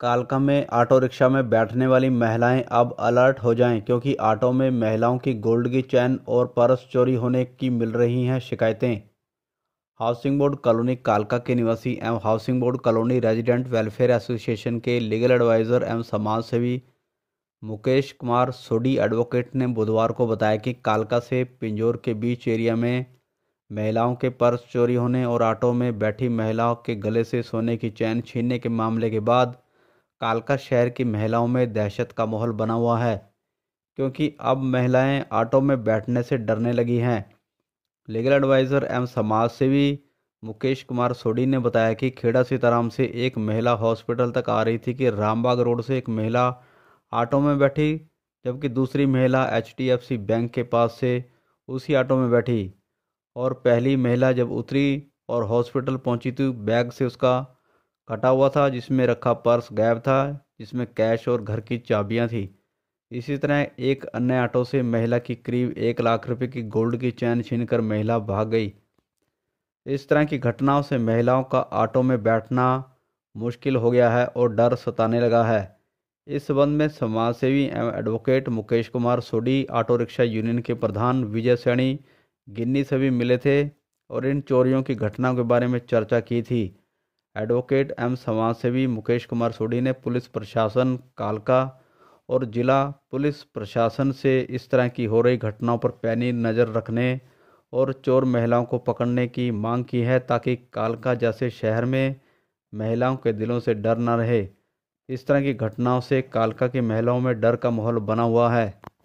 कालका में auto rickshaw में बैठने वाली महिलाएं अब अलर्ट हो जाएं क्योंकि ऑटो में महिलाओं की गोल्ड की चैन और पर्स चोरी होने की मिल रही हैं शिकायतें हाउसिंग बोर्ड कॉलोनी कालका के निवासी एवं housing board colony resident welfare association के लीगल एडवाइज़र एवं समाज सेवी मुकेश कुमार सोडी एडवोकेट ने बुधवार को बताया कि कालका से पिंजोर के बीच एरिया में महिलाओं के पर्स चोरी होने और ऑटो में बैठी महिलाओं के गले से सोने की चैन छीनने के मामले के बाद कालका शहर की महिलाओं में दहशत का माहौल बना हुआ है क्योंकि अब महिलाएं ऑटो में बैठने से डरने लगी हैं लीगल एडवाइज़र एम समाज सेवी मुकेश कुमार सोडी ने बताया कि खेड़ा सीताराम से एक महिला हॉस्पिटल तक आ रही थी कि रामबाग रोड से एक महिला ऑटो में बैठी जबकि दूसरी महिला एच बैंक के पास से उसी ऑटो में बैठी और पहली महिला जब उतरी और हॉस्पिटल पहुंची तो बैग से उसका कटा हुआ था जिसमें रखा पर्स गायब था जिसमें कैश और घर की चाबियां थी इसी तरह एक अन्य ऑटो से महिला की करीब एक लाख रुपए की गोल्ड की चैन छीनकर महिला भाग गई इस तरह की घटनाओं से महिलाओं का ऑटो में बैठना मुश्किल हो गया है और डर सताने लगा है इस संबंध में समाजसेवी एवं advocate Mukesh Kumar Sodhi auto rickshaw union के प्रधान विजय सैनी गिन्नी सभी मिले थे और इन चोरियों की घटनाओं के बारे में चर्चा की थी एडवोकेट एम समाजसेवी मुकेश कुमार सोडी ने पुलिस प्रशासन कालका और जिला पुलिस प्रशासन से इस तरह की हो रही घटनाओं पर पैनी नज़र रखने और चोर महिलाओं को पकड़ने की मांग की है ताकि कालका जैसे शहर में महिलाओं के दिलों से डर न रहे इस तरह की घटनाओं से कालका की महिलाओं में डर का माहौल बना हुआ है